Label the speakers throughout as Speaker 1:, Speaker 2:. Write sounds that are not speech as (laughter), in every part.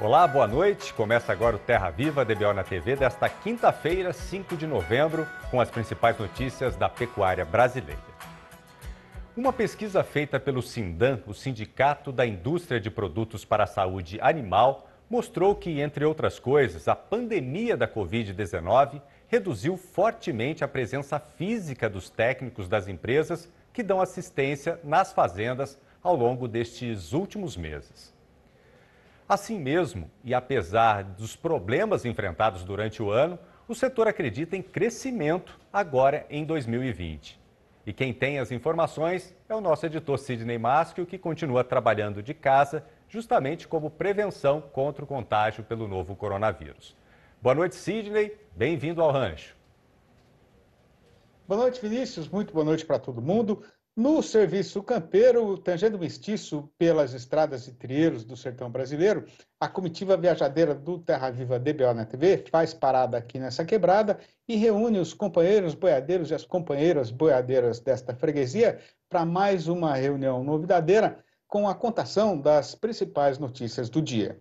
Speaker 1: Olá, boa noite. Começa agora o Terra Viva DBO na TV desta quinta-feira, 5 de novembro, com as principais notícias da pecuária brasileira. Uma pesquisa feita pelo Sindan, o Sindicato da Indústria de Produtos para a Saúde Animal, mostrou que, entre outras coisas, a pandemia da Covid-19 reduziu fortemente a presença física dos técnicos das empresas que dão assistência nas fazendas ao longo destes últimos meses. Assim mesmo, e apesar dos problemas enfrentados durante o ano, o setor acredita em crescimento agora em 2020. E quem tem as informações é o nosso editor Sidney Maschio, que continua trabalhando de casa, justamente como prevenção contra o contágio pelo novo coronavírus. Boa noite, Sidney. Bem-vindo ao Rancho.
Speaker 2: Boa noite, Vinícius. Muito boa noite para todo mundo. No serviço campeiro, tangendo mestiço pelas estradas e trieiros do sertão brasileiro, a comitiva viajadeira do Terra Viva DBO na TV faz parada aqui nessa quebrada e reúne os companheiros boiadeiros e as companheiras boiadeiras desta freguesia para mais uma reunião novidadeira com a contação das principais notícias do dia.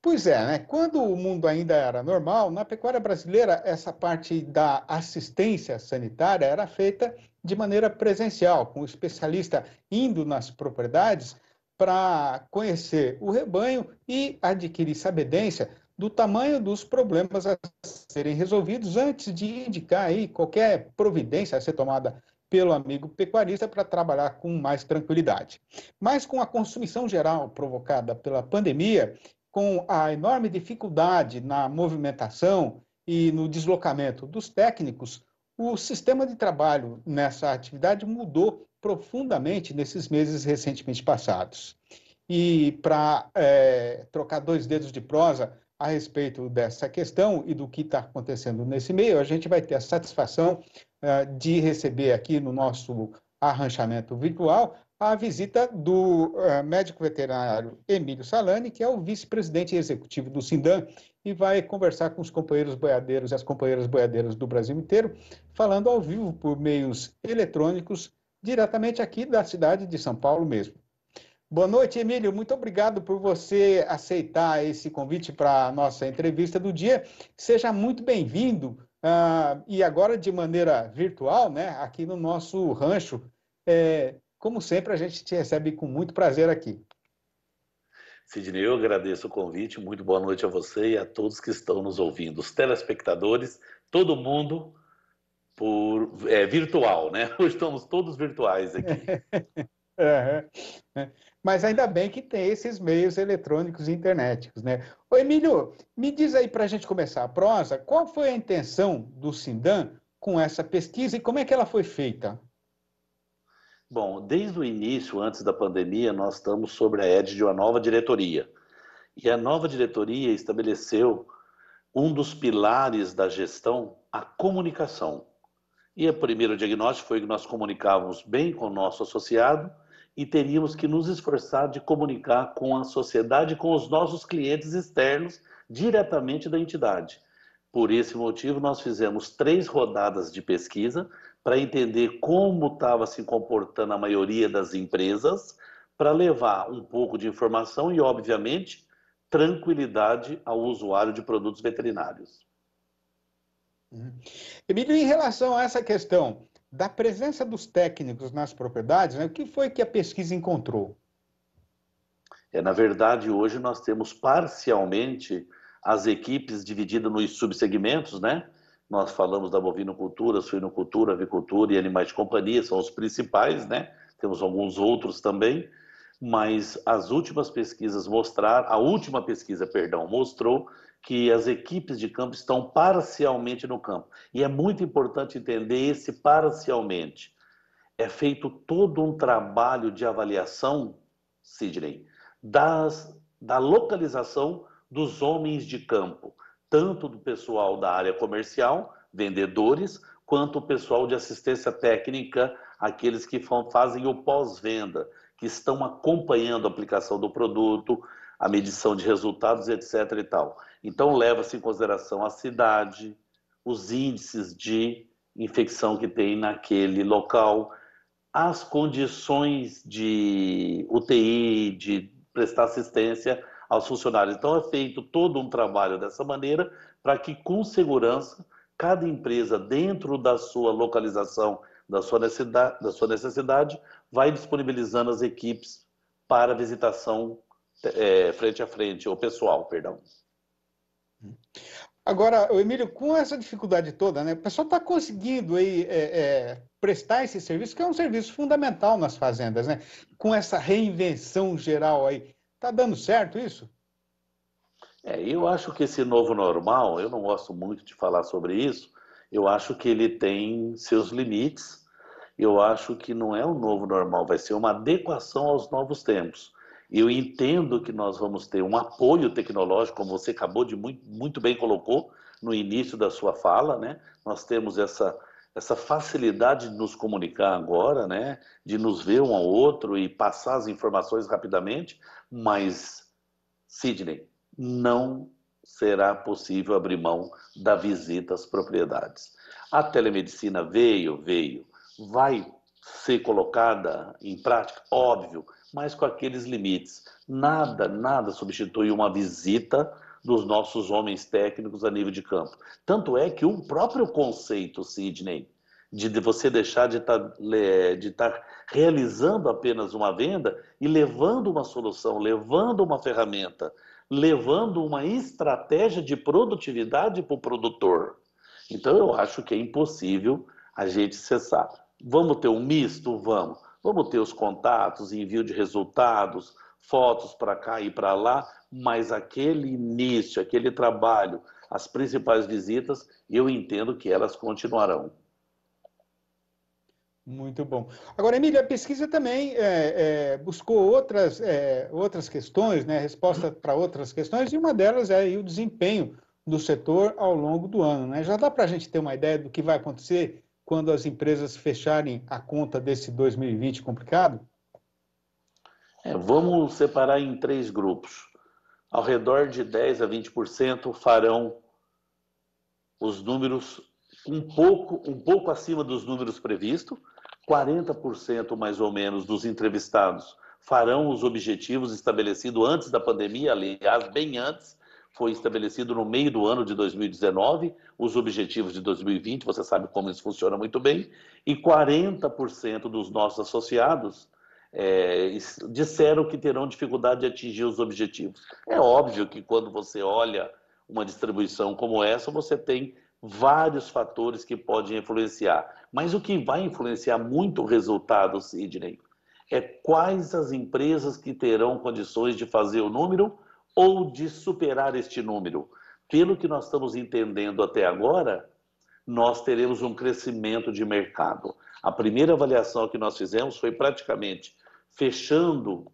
Speaker 2: Pois é, né? Quando o mundo ainda era normal, na pecuária brasileira, essa parte da assistência sanitária era feita de maneira presencial, com o especialista indo nas propriedades para conhecer o rebanho e adquirir sabedência do tamanho dos problemas a serem resolvidos antes de indicar aí qualquer providência a ser tomada pelo amigo pecuarista para trabalhar com mais tranquilidade. Mas com a consumição geral provocada pela pandemia, com a enorme dificuldade na movimentação e no deslocamento dos técnicos, o sistema de trabalho nessa atividade mudou profundamente nesses meses recentemente passados. E para é, trocar dois dedos de prosa a respeito dessa questão e do que está acontecendo nesse meio, a gente vai ter a satisfação é, de receber aqui no nosso arranchamento virtual a visita do é, médico veterinário Emílio Salani, que é o vice-presidente executivo do Sindan e vai conversar com os companheiros boiadeiros e as companheiras boiadeiras do Brasil inteiro, falando ao vivo por meios eletrônicos, diretamente aqui da cidade de São Paulo mesmo. Boa noite, Emílio. Muito obrigado por você aceitar esse convite para a nossa entrevista do dia. Seja muito bem-vindo. Uh, e agora de maneira virtual, né, aqui no nosso rancho. É, como sempre, a gente te recebe com muito prazer aqui.
Speaker 3: Sidney, eu agradeço o convite, muito boa noite a você e a todos que estão nos ouvindo, os telespectadores, todo mundo por é, virtual, né? (laughs) Hoje estamos todos virtuais aqui.
Speaker 2: uhum. (laughs) Mas ainda bem que tem esses meios eletrônicos e internéticos, né? Ô Emílio, me diz aí para a gente começar a prosa, qual foi a intenção do Sindan com essa pesquisa e como é que ela foi feita?
Speaker 3: Bom, desde o início, antes da pandemia, nós estamos sobre a égide de uma nova diretoria. E a nova diretoria estabeleceu um dos pilares da gestão, a comunicação. E o primeiro diagnóstico foi que nós comunicávamos bem com o nosso associado e teríamos que nos esforçar de comunicar com a sociedade, com os nossos clientes externos, diretamente da entidade. Por esse motivo, nós fizemos três rodadas de pesquisa para entender como estava se comportando a maioria das empresas, para levar um pouco de informação e, obviamente, tranquilidade ao usuário de produtos veterinários.
Speaker 2: Uhum. Emílio, em relação a essa questão da presença dos técnicos nas propriedades, né, o que foi que a pesquisa encontrou?
Speaker 3: É, na verdade, hoje nós temos parcialmente as equipes divididas nos subsegmentos, né? Nós falamos da bovinocultura, suinocultura, avicultura e animais de companhia, são os principais, né? Temos alguns outros também, mas as últimas pesquisas mostraram, a última pesquisa, perdão, mostrou que as equipes de campo estão parcialmente no campo. E é muito importante entender esse parcialmente. É feito todo um trabalho de avaliação, Sidney, das, da localização dos homens de campo tanto do pessoal da área comercial, vendedores, quanto o pessoal de assistência técnica, aqueles que fazem o pós-venda, que estão acompanhando a aplicação do produto, a medição de resultados, etc. E tal. Então, leva-se em consideração a cidade, os índices de infecção que tem naquele local, as condições de UTI, de prestar assistência aos funcionários. Então é feito todo um trabalho dessa maneira para que com segurança cada empresa dentro da sua localização, da sua necessidade, da sua necessidade vai disponibilizando as equipes para visitação é, frente a frente ou pessoal, perdão.
Speaker 2: Agora, Emílio, com essa dificuldade toda, né, o pessoal está conseguindo aí é, é, prestar esse serviço, que é um serviço fundamental nas fazendas, né? Com essa reinvenção geral aí, Está dando certo isso?
Speaker 3: É, eu acho que esse novo normal, eu não gosto muito de falar sobre isso, eu acho que ele tem seus limites. Eu acho que não é o um novo normal, vai ser uma adequação aos novos tempos. Eu entendo que nós vamos ter um apoio tecnológico, como você acabou de muito, muito bem colocou no início da sua fala, né? Nós temos essa essa facilidade de nos comunicar agora, né? de nos ver um ao outro e passar as informações rapidamente, mas, Sidney, não será possível abrir mão da visita às propriedades. A telemedicina veio, veio, vai ser colocada em prática, óbvio, mas com aqueles limites. Nada, nada substitui uma visita dos nossos homens técnicos a nível de campo. Tanto é que um próprio conceito, Sidney, de você deixar de tá, estar, de estar tá realizando apenas uma venda e levando uma solução, levando uma ferramenta, levando uma estratégia de produtividade para o produtor. Então eu acho que é impossível a gente cessar. Vamos ter um misto? Vamos. Vamos ter os contatos, envio de resultados, fotos para cá e para lá, mas aquele início, aquele trabalho, as principais visitas, eu entendo que elas continuarão.
Speaker 2: Muito bom. Agora, Emília, a pesquisa também é, é, buscou outras, é, outras questões, né, resposta para outras questões, e uma delas é o desempenho do setor ao longo do ano. Né? Já dá para a gente ter uma ideia do que vai acontecer quando as empresas fecharem a conta desse 2020 complicado?
Speaker 3: É, vamos separar em três grupos ao redor de 10 a 20% farão os números um pouco, um pouco acima dos números previstos, 40% mais ou menos dos entrevistados farão os objetivos estabelecidos antes da pandemia, aliás, bem antes, foi estabelecido no meio do ano de 2019, os objetivos de 2020, você sabe como isso funciona muito bem, e 40% dos nossos associados é, disseram que terão dificuldade de atingir os objetivos. É óbvio que quando você olha uma distribuição como essa, você tem vários fatores que podem influenciar. Mas o que vai influenciar muito o resultado, Sidney, é quais as empresas que terão condições de fazer o número ou de superar este número. Pelo que nós estamos entendendo até agora, nós teremos um crescimento de mercado. A primeira avaliação que nós fizemos foi praticamente fechando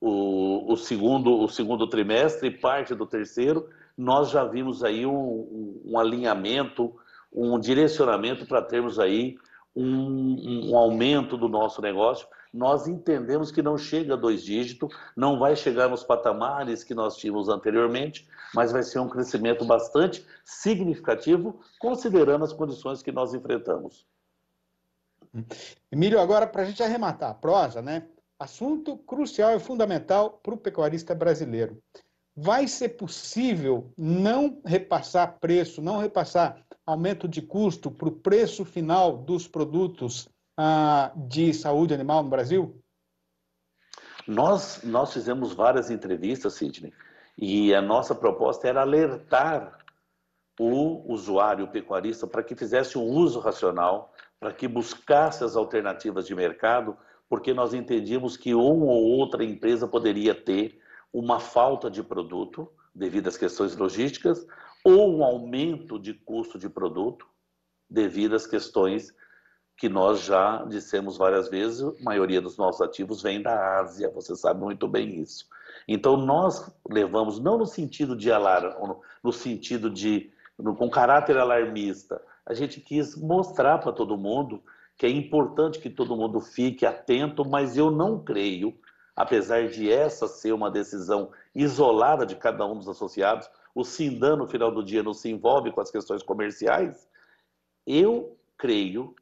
Speaker 3: o, o segundo, o segundo trimestre e parte do terceiro, nós já vimos aí um, um alinhamento, um direcionamento para termos aí um, um aumento do nosso negócio nós entendemos que não chega a dois dígitos, não vai chegar nos patamares que nós tínhamos anteriormente, mas vai ser um crescimento bastante significativo, considerando as condições que nós enfrentamos.
Speaker 2: Emílio, agora para a gente arrematar a prosa, né? Assunto crucial e fundamental para o pecuarista brasileiro. Vai ser possível não repassar preço, não repassar aumento de custo para o preço final dos produtos ah, de saúde animal no Brasil?
Speaker 3: Nós, nós fizemos várias entrevistas, Sidney, e a nossa proposta era alertar o usuário, o pecuarista, para que fizesse um uso racional, para que buscasse as alternativas de mercado, porque nós entendíamos que uma ou outra empresa poderia ter uma falta de produto devido às questões logísticas ou um aumento de custo de produto devido às questões que nós já dissemos várias vezes, a maioria dos nossos ativos vem da Ásia, você sabe muito bem isso. Então nós levamos, não no sentido de alarme, no sentido de, no, com caráter alarmista, a gente quis mostrar para todo mundo que é importante que todo mundo fique atento, mas eu não creio, apesar de essa ser uma decisão isolada de cada um dos associados, o Sindan no final do dia não se envolve com as questões comerciais, eu creio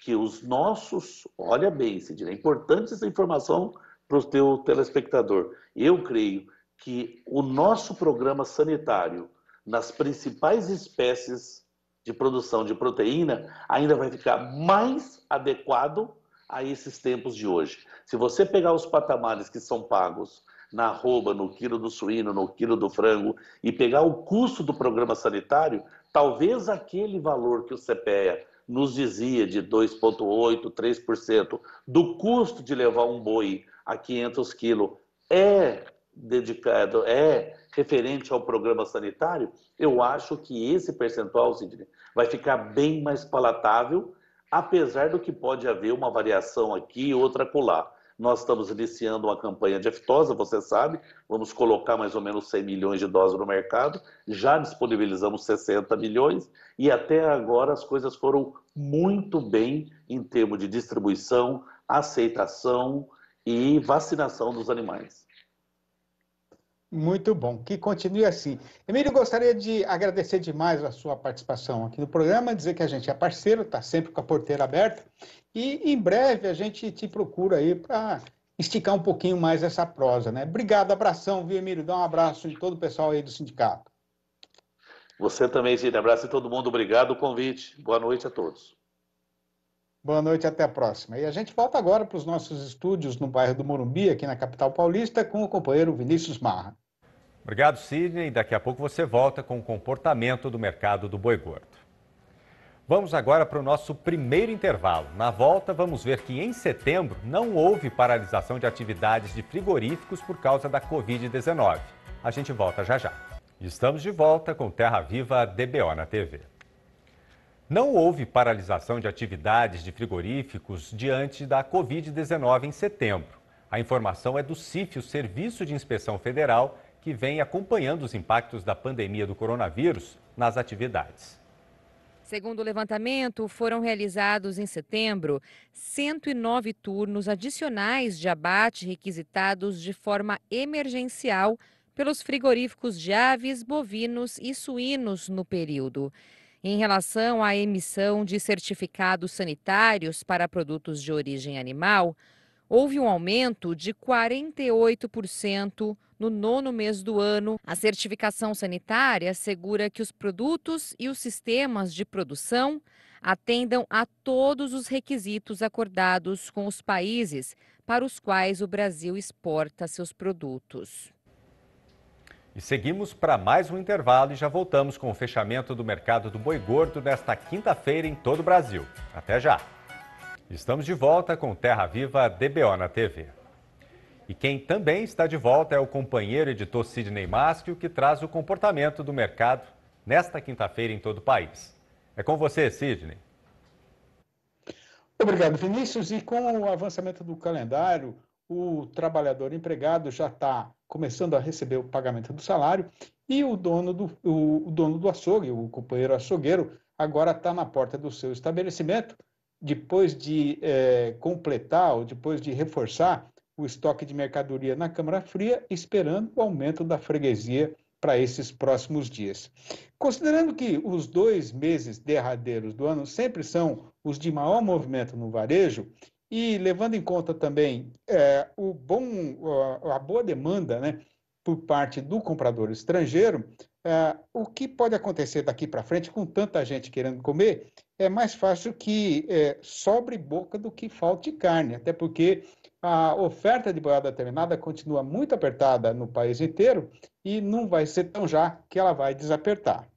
Speaker 3: que os nossos, olha bem, Cidina, é importante essa informação para o teu telespectador. Eu creio que o nosso programa sanitário nas principais espécies de produção de proteína ainda vai ficar mais adequado a esses tempos de hoje. Se você pegar os patamares que são pagos na arroba, no quilo do suíno, no quilo do frango, e pegar o custo do programa sanitário, talvez aquele valor que o CPEA nos dizia de 2,8%, 3% do custo de levar um boi a 500 quilos é dedicado, é referente ao programa sanitário, eu acho que esse percentual, Sidney, vai ficar bem mais palatável, apesar do que pode haver uma variação aqui e outra colar. Nós estamos iniciando uma campanha de aftosa, você sabe, vamos colocar mais ou menos 100 milhões de doses no mercado, já disponibilizamos 60 milhões e até agora as coisas foram muito bem em termos de distribuição, aceitação e vacinação dos animais.
Speaker 2: Muito bom, que continue assim. Emílio, gostaria de agradecer demais a sua participação aqui no programa, dizer que a gente é parceiro, está sempre com a porteira aberta, e em breve a gente te procura aí para esticar um pouquinho mais essa prosa, né? Obrigado, abração, viu, Emílio? Dá um abraço de todo o pessoal aí do sindicato.
Speaker 3: Você também, Gina. Abraço a todo mundo, obrigado o convite. Boa noite a todos.
Speaker 2: Boa noite, até a próxima. E a gente volta agora para os nossos estúdios no bairro do Morumbi, aqui na capital paulista, com o companheiro Vinícius Marra.
Speaker 1: Obrigado, Sidney. Daqui a pouco você volta com o comportamento do mercado do boi gordo. Vamos agora para o nosso primeiro intervalo. Na volta, vamos ver que em setembro não houve paralisação de atividades de frigoríficos por causa da Covid-19. A gente volta já já. Estamos de volta com Terra Viva DBO na TV. Não houve paralisação de atividades de frigoríficos diante da Covid-19 em setembro. A informação é do CIF, o Serviço de Inspeção Federal, que vem acompanhando os impactos da pandemia do coronavírus nas atividades.
Speaker 3: Segundo o levantamento, foram realizados em setembro 109 turnos adicionais de abate requisitados de forma emergencial pelos frigoríficos de aves, bovinos e suínos no período em relação à emissão de certificados sanitários para produtos de origem animal, houve um aumento de 48% no nono mês do ano. A certificação sanitária assegura que os produtos e os sistemas de produção atendam a todos os requisitos acordados com os países para os quais o Brasil exporta seus produtos.
Speaker 1: E seguimos para mais um intervalo e já voltamos com o fechamento do mercado do boi gordo nesta quinta-feira em todo o Brasil. Até já! Estamos de volta com Terra Viva DBO na TV. E quem também está de volta é o companheiro editor Sidney Maschio, que traz o comportamento do mercado nesta quinta-feira em todo o país. É com você, Sidney.
Speaker 2: Obrigado, Vinícius. E com o avançamento do calendário, o trabalhador empregado já está começando a receber o pagamento do salário e o dono do, o, o dono do açougue, o companheiro açougueiro, agora está na porta do seu estabelecimento, depois de é, completar ou depois de reforçar o estoque de mercadoria na Câmara Fria, esperando o aumento da freguesia para esses próximos dias. Considerando que os dois meses derradeiros do ano sempre são os de maior movimento no varejo, e levando em conta também é, o bom, a boa demanda né, por parte do comprador estrangeiro, é, o que pode acontecer daqui para frente com tanta gente querendo comer é mais fácil que é, sobre boca do que falte carne, até porque a oferta de boiada terminada continua muito apertada no país inteiro e não vai ser tão já que ela vai desapertar.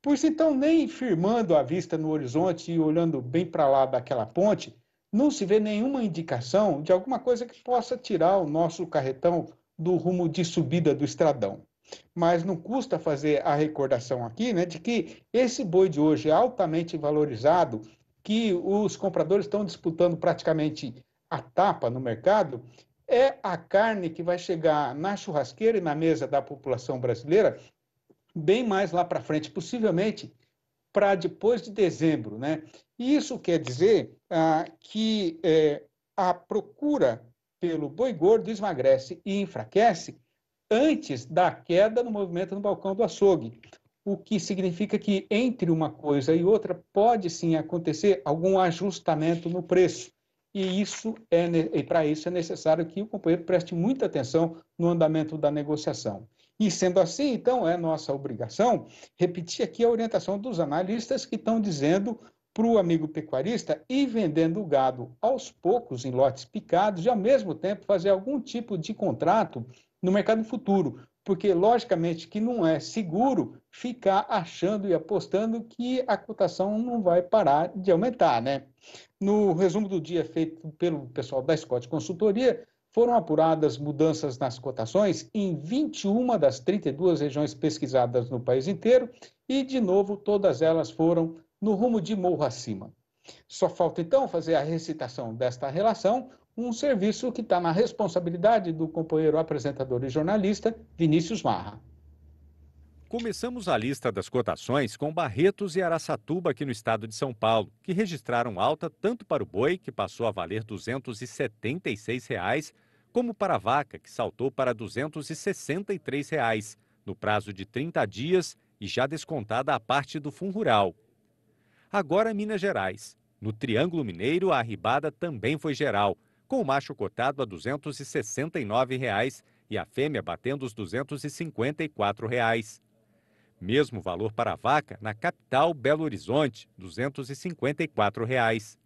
Speaker 2: Por isso, então, nem firmando a vista no horizonte e olhando bem para lá daquela ponte, não se vê nenhuma indicação de alguma coisa que possa tirar o nosso carretão do rumo de subida do estradão. Mas não custa fazer a recordação aqui, né, de que esse boi de hoje é altamente valorizado, que os compradores estão disputando praticamente a tapa no mercado, é a carne que vai chegar na churrasqueira e na mesa da população brasileira bem mais lá para frente, possivelmente para depois de dezembro. Né? Isso quer dizer ah, que é, a procura pelo boi gordo esmagrece e enfraquece antes da queda no movimento no balcão do açougue, o que significa que entre uma coisa e outra pode sim acontecer algum ajustamento no preço. E isso é e para isso é necessário que o companheiro preste muita atenção no andamento da negociação. E sendo assim, então, é nossa obrigação repetir aqui a orientação dos analistas que estão dizendo para o amigo pecuarista ir vendendo o gado aos poucos em lotes picados e, ao mesmo tempo, fazer algum tipo de contrato no mercado futuro. Porque, logicamente, que não é seguro ficar achando e apostando que a cotação não vai parar de aumentar, né? No resumo do dia feito pelo pessoal da Scott Consultoria, foram apuradas mudanças nas cotações em 21 das 32 regiões pesquisadas no país inteiro e, de novo, todas elas foram no rumo de morro acima. Só falta então fazer a recitação desta relação, um serviço que está na responsabilidade do companheiro apresentador e jornalista Vinícius Marra.
Speaker 1: Começamos a lista das cotações com Barretos e Araçatuba aqui no estado de São Paulo, que registraram alta tanto para o boi, que passou a valer R$ 276, reais, como para a vaca, que saltou para R$ 263 reais, no prazo de 30 dias e já descontada a parte do Fundo Rural. Agora Minas Gerais. No Triângulo Mineiro, a arribada também foi geral, com o macho cotado a R$ 269 reais e a fêmea batendo os R$ 254. Reais. Mesmo valor para a vaca na capital Belo Horizonte, R$ 254. Reais.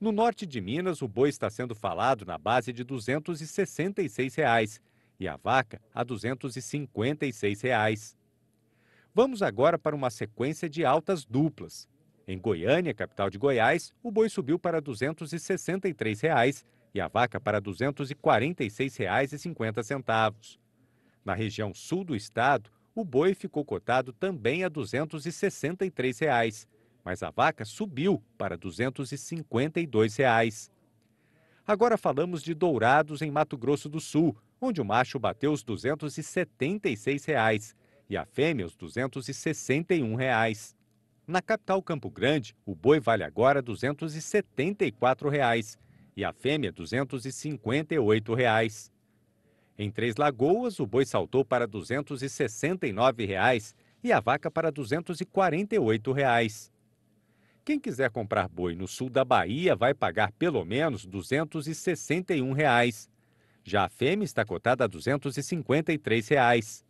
Speaker 1: No norte de Minas, o boi está sendo falado na base de R$ 266 reais, e a vaca a R$ 256. Reais. Vamos agora para uma sequência de altas duplas. Em Goiânia, capital de Goiás, o boi subiu para R$ 263 reais, e a vaca para R$ 246,50. Na região sul do estado, o boi ficou cotado também a R$ 263. Reais, mas a vaca subiu para R$ 252. Reais. Agora falamos de Dourados, em Mato Grosso do Sul, onde o macho bateu os R$ 276,00 reais, e a fêmea os R$ 261,00. Reais. Na capital Campo Grande, o boi vale agora R$ 274 reais, e a fêmea R$ 258. Reais. Em Três Lagoas, o boi saltou para R$ 269 reais, e a vaca para R$ 248. Reais. Quem quiser comprar boi no sul da Bahia vai pagar pelo menos R$ 261. Reais. Já a fêmea está cotada a R$ 253. Reais.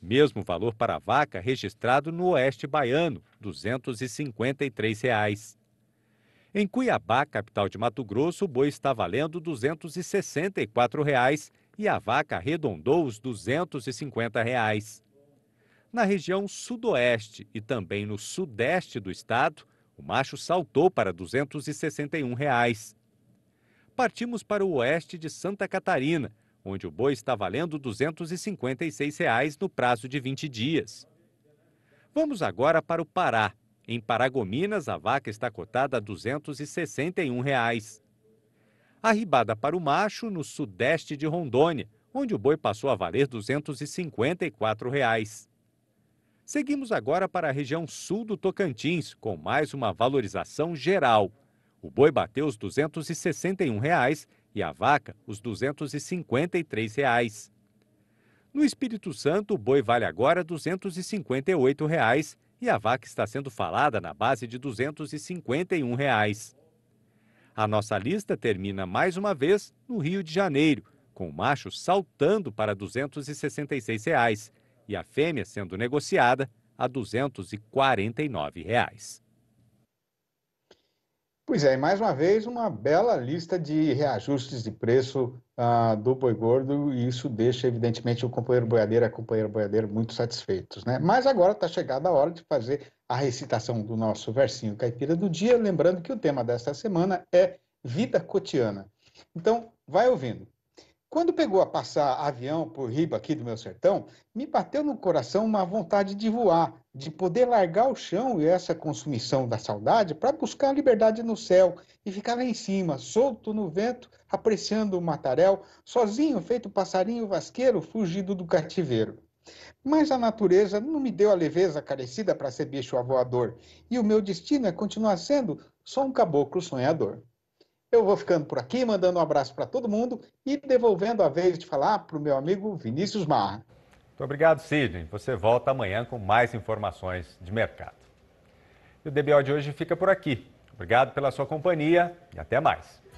Speaker 1: Mesmo valor para a vaca registrado no oeste baiano, R$ 253. Reais. Em Cuiabá, capital de Mato Grosso, o boi está valendo R$ 264 reais, e a vaca arredondou os R$ 250. Reais. Na região sudoeste e também no sudeste do estado, o macho saltou para R$ 261. Reais. Partimos para o oeste de Santa Catarina, onde o boi está valendo R$ 256 reais no prazo de 20 dias. Vamos agora para o Pará. Em Paragominas, a vaca está cotada a R$ 261. Reais. Arribada para o macho no sudeste de Rondônia, onde o boi passou a valer R$ 254. Reais. Seguimos agora para a região sul do Tocantins, com mais uma valorização geral. O boi bateu os R$ 261 reais, e a vaca os R$ 253. Reais. No Espírito Santo, o boi vale agora R$ 258 reais, e a vaca está sendo falada na base de R$ 251. Reais. A nossa lista termina mais uma vez no Rio de Janeiro, com o macho saltando para R$ 266 reais, e a fêmea sendo negociada a R$ 249. Reais.
Speaker 2: Pois é, e mais uma vez, uma bela lista de reajustes de preço ah, do boi gordo, e isso deixa, evidentemente, o companheiro boiadeiro e a companheira boiadeira muito satisfeitos. Né? Mas agora está chegada a hora de fazer a recitação do nosso versinho caipira do dia, lembrando que o tema desta semana é vida cotidiana. Então, vai ouvindo. Quando pegou a passar avião por riba aqui do meu sertão, me bateu no coração uma vontade de voar, de poder largar o chão e essa consumição da saudade para buscar a liberdade no céu e ficar lá em cima, solto no vento, apreciando o matarel, sozinho, feito passarinho vasqueiro fugido do cativeiro. Mas a natureza não me deu a leveza carecida para ser bicho avoador, e o meu destino é continuar sendo só um caboclo sonhador. Eu vou ficando por aqui, mandando um abraço para todo mundo e devolvendo a vez de falar para o meu amigo Vinícius Marra.
Speaker 1: Muito obrigado, Sidney. Você volta amanhã com mais informações de mercado. E o DBO de hoje fica por aqui. Obrigado pela sua companhia e até mais.